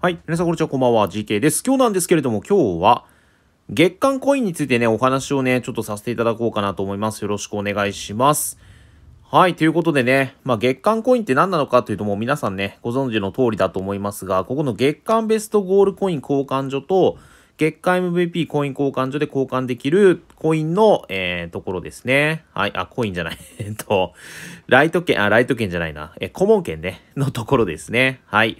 はい。皆さん、こんにちは。こんばんは。GK です。今日なんですけれども、今日は、月間コインについてね、お話をね、ちょっとさせていただこうかなと思います。よろしくお願いします。はい。ということでね、まあ、月間コインって何なのかというと、もう皆さんね、ご存知の通りだと思いますが、ここの月間ベストゴールコイン交換所と、月間 MVP コイン交換所で交換できるコインの、えー、ところですね。はい。あ、コインじゃない。えっと、ライト券、あ、ライト券じゃないな。え、顧問券ね、のところですね。はい。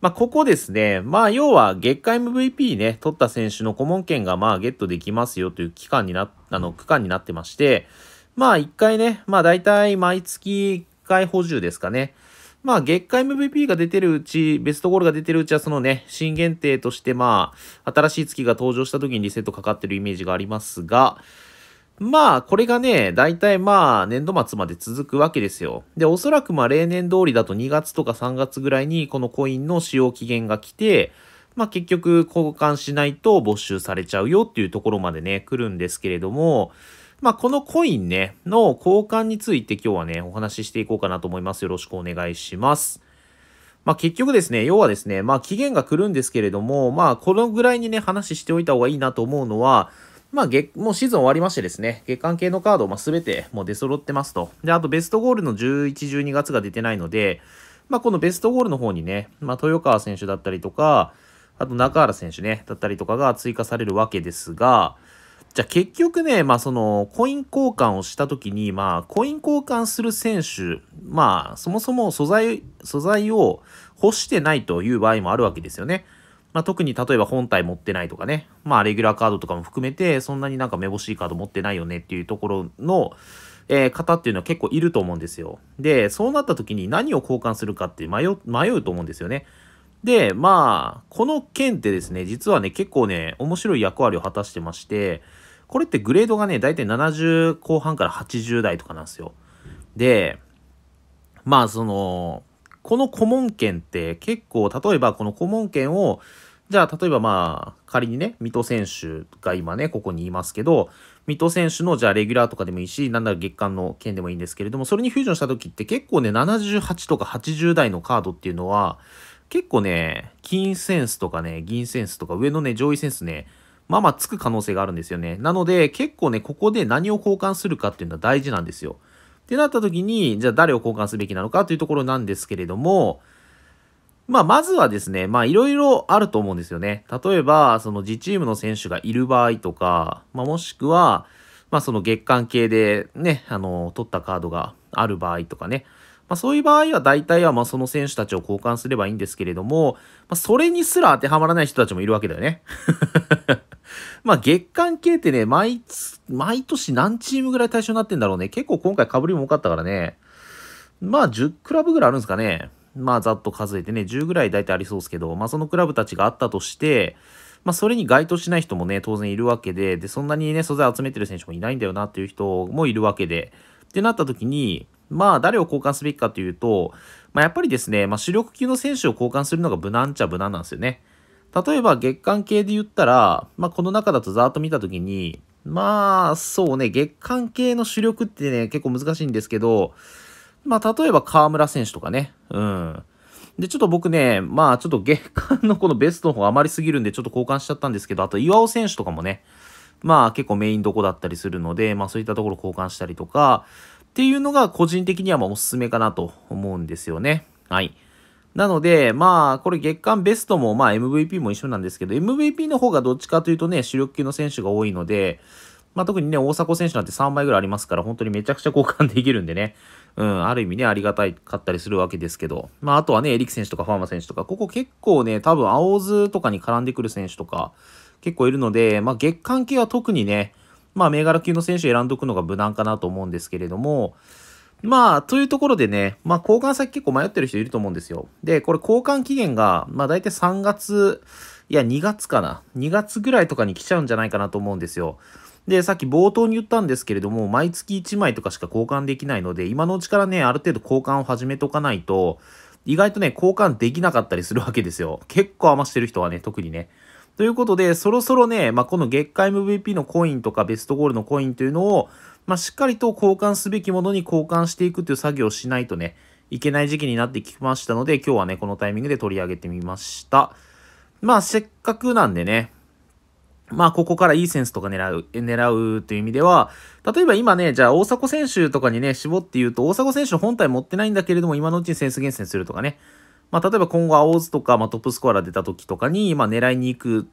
まあ、ここですね、まあ、要は月間 MVP ね、取った選手の顧問権がまあ、ゲットできますよという期間にな、あの、区間になってまして、まあ、一回ね、まあ、大体毎月一回補充ですかね。まあ、月間 MVP が出てるうち、ベストゴールが出てるうちは、そのね、新限定として、まあ、新しい月が登場した時にリセットかかってるイメージがありますが、まあ、これがね、大体まあ、年度末まで続くわけですよ。で、おそらくまあ、例年通りだと2月とか3月ぐらいに、このコインの使用期限が来て、まあ、結局、交換しないと没収されちゃうよっていうところまでね、来るんですけれども、まあ、このコインね、の交換について今日はね、お話ししていこうかなと思います。よろしくお願いします。まあ、結局ですね、要はですね、まあ、期限が来るんですけれども、まあ、このぐらいにね、話しておいた方がいいなと思うのは、まあ、もうシーズン終わりましてですね、月間系のカード、まあ、全てもう出揃ってますと。で、あとベストゴールの11、12月が出てないので、まあ、このベストゴールの方にね、まあ、豊川選手だったりとか、あと中原選手ね、だったりとかが追加されるわけですが、じゃあ結局ね、まあそのコイン交換をした時に、まあコイン交換する選手、まあそもそも素材、素材を欲してないという場合もあるわけですよね。まあ、特に例えば本体持ってないとかね、まあ、レギュラーカードとかも含めて、そんなになんかめぼしいカード持ってないよねっていうところの、えー、方っていうのは結構いると思うんですよ。で、そうなった時に何を交換するかって迷迷うと思うんですよね。で、まあ、この剣ってですね、実はね、結構ね、面白い役割を果たしてまして、これってグレードがね、だいたい70後半から80代とかなんですよ。で、まあ、その、この顧問権って結構、例えばこの顧問権を、じゃあ、例えばまあ、仮にね、水戸選手が今ね、ここにいますけど、水戸選手の、じゃあ、レギュラーとかでもいいし、なんだら月間の件でもいいんですけれども、それにフュージョンした時って結構ね、78とか80代のカードっていうのは、結構ね、金センスとかね、銀センスとか、上のね、上位センスね、まあまあつく可能性があるんですよね。なので、結構ね、ここで何を交換するかっていうのは大事なんですよ。ってなった時に、じゃあ誰を交換すべきなのかというところなんですけれども、まあ、まずはですね、まあ、いろいろあると思うんですよね。例えば、その自チームの選手がいる場合とか、まあ、もしくは、まあ、その月間系でね、あの、取ったカードがある場合とかね、まあ、そういう場合は大体はまその選手たちを交換すればいいんですけれども、まあ、それにすら当てはまらない人たちもいるわけだよね。まあ月間系ってね、毎、毎年何チームぐらい対象になってんだろうね。結構今回被りも多かったからね。まあ10クラブぐらいあるんですかね。まあざっと数えてね、10ぐらい大体ありそうですけど、まあそのクラブたちがあったとして、まあそれに該当しない人もね、当然いるわけで、で、そんなにね、素材集めてる選手もいないんだよなっていう人もいるわけで、ってなった時に、まあ、誰を交換すべきかというと、まあ、やっぱりですね、まあ、主力級の選手を交換するのが無難っちゃ無難なんですよね。例えば月間系で言ったら、まあ、この中だとざーっと見たときに、まあ、そうね、月間系の主力ってね、結構難しいんですけど、まあ、例えば河村選手とかね、うん。で、ちょっと僕ね、まあ、ちょっと月間のこのベストの方が余りすぎるんで、ちょっと交換しちゃったんですけど、あと岩尾選手とかもね、まあ結構メインどこだったりするので、まあそういったところ交換したりとか、っていうのが個人的にはまあおすすめかなと思うんですよね。はい。なので、まあ、これ月間ベストも、まあ MVP も一緒なんですけど、MVP の方がどっちかというとね、主力級の選手が多いので、まあ特にね、大迫選手なんて3倍ぐらいありますから、本当にめちゃくちゃ交換できるんでね、うん、ある意味ね、ありがたいかったりするわけですけど、まああとはね、エリク選手とかファーマ選手とか、ここ結構ね、多分青津とかに絡んでくる選手とか、結構いるので、まあ月間系は特にね、まあ、銘柄級の選手選んどくのが無難かなと思うんですけれども、まあ、というところでね、まあ、交換先結構迷ってる人いると思うんですよ。で、これ交換期限が、まあ、大体3月、いや、2月かな。2月ぐらいとかに来ちゃうんじゃないかなと思うんですよ。で、さっき冒頭に言ったんですけれども、毎月1枚とかしか交換できないので、今のうちからね、ある程度交換を始めとかないと、意外とね、交換できなかったりするわけですよ。結構余してる人はね、特にね。ということで、そろそろね、まあ、この月間 MVP のコインとかベストゴールのコインというのを、まあ、しっかりと交換すべきものに交換していくという作業をしないとね、いけない時期になってきましたので、今日はね、このタイミングで取り上げてみました。まあ、せっかくなんでね、まあ、ここからいいセンスとか狙う、狙うという意味では、例えば今ね、じゃあ大迫選手とかにね、絞って言うと、大迫選手本体持ってないんだけれども、今のうちにセンス厳選するとかね、まあ、例えば今後青ズとか、まあ、トップスコアラ出た時とかに、まあ、狙いに行く、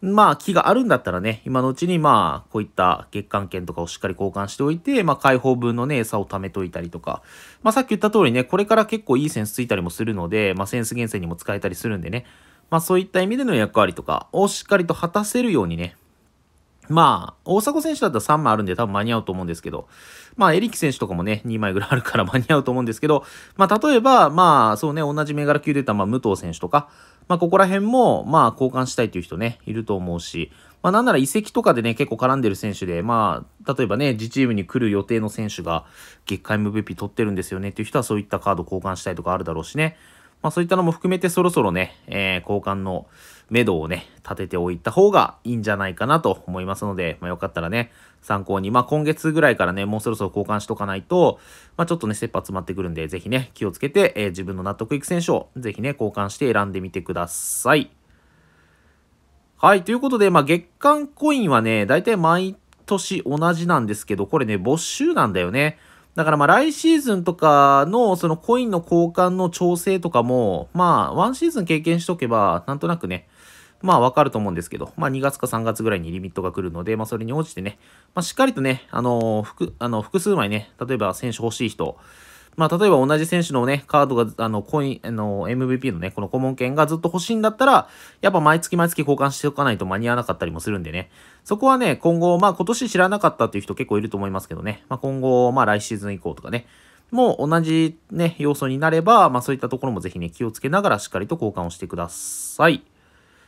まあ、気があるんだったらね、今のうちに、まあ、こういった月間券とかをしっかり交換しておいて、まあ、解放分のね、餌を貯めといたりとか、まあ、さっき言った通りね、これから結構いいセンスついたりもするので、まあ、センス厳選にも使えたりするんでね、まあ、そういった意味での役割とかをしっかりと果たせるようにね、まあ、大迫選手だったら3枚あるんで多分間に合うと思うんですけど、まあ、エリキ選手とかもね、2枚ぐらいあるから 間に合うと思うんですけど、まあ、例えば、まあ、そうね、同じ銘柄級で言ったまあ、武藤選手とか、まあ、ここら辺も、まあ、交換したいという人ね、いると思うし、まあ、なんなら移籍とかでね、結構絡んでる選手で、まあ、例えばね、自チームに来る予定の選手が、月間 MVP 取ってるんですよねっていう人は、そういったカード交換したいとかあるだろうしね、まあ、そういったのも含めて、そろそろね、えー、交換の、目処をね、立てておいた方がいいんじゃないかなと思いますので、まあ、よかったらね、参考に、まあ、今月ぐらいからね、もうそろそろ交換しとかないと、まあ、ちょっとね、切羽詰まってくるんで、ぜひね、気をつけて、えー、自分の納得いく選手を、ぜひね、交換して選んでみてください。はい、ということで、まあ、月間コインはね、だいたい毎年同じなんですけど、これね、没収なんだよね。だからまあ来シーズンとかのそのコインの交換の調整とかも、まあワンシーズン経験しとけば、なんとなくね、まあわかると思うんですけど、まあ2月か3月ぐらいにリミットが来るので、まあそれに応じてね、まあしっかりとね、あの、複あの複数枚ね、例えば選手欲しい人、まあ、例えば同じ選手のね、カードが、あの、コイン、あの、MVP のね、この顧問券がずっと欲しいんだったら、やっぱ毎月毎月交換しておかないと間に合わなかったりもするんでね。そこはね、今後、まあ今年知らなかったっていう人結構いると思いますけどね。まあ今後、まあ来シーズン以降とかね。もう同じね、要素になれば、まあそういったところもぜひね、気をつけながらしっかりと交換をしてください。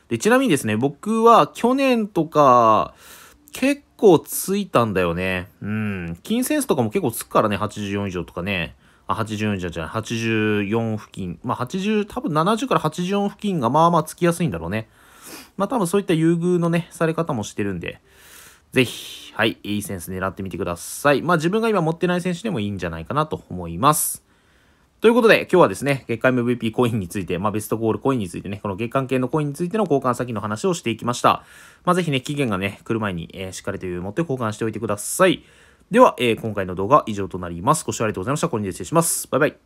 で、ちなみにですね、僕は去年とか、結構ついたんだよね。うん。金センスとかも結構つくからね、84以上とかね。84じゃじゃ84付近。まあ、80、多分70から84付近がまあまあつきやすいんだろうね。まあ、多分そういった優遇のね、され方もしてるんで、ぜひ、はい、いいセンス狙ってみてください。まあ、自分が今持ってない選手でもいいんじゃないかなと思います。ということで、今日はですね、月間 MVP コインについて、まあ、ベストゴールコインについてね、この月間系のコインについての交換先の話をしていきました。まあ、ぜひね、期限がね、来る前に、えー、しっかりという持って交換しておいてください。では、えー、今回の動画は以上となります。ご視聴ありがとうございました。これに失礼します。バイバイ。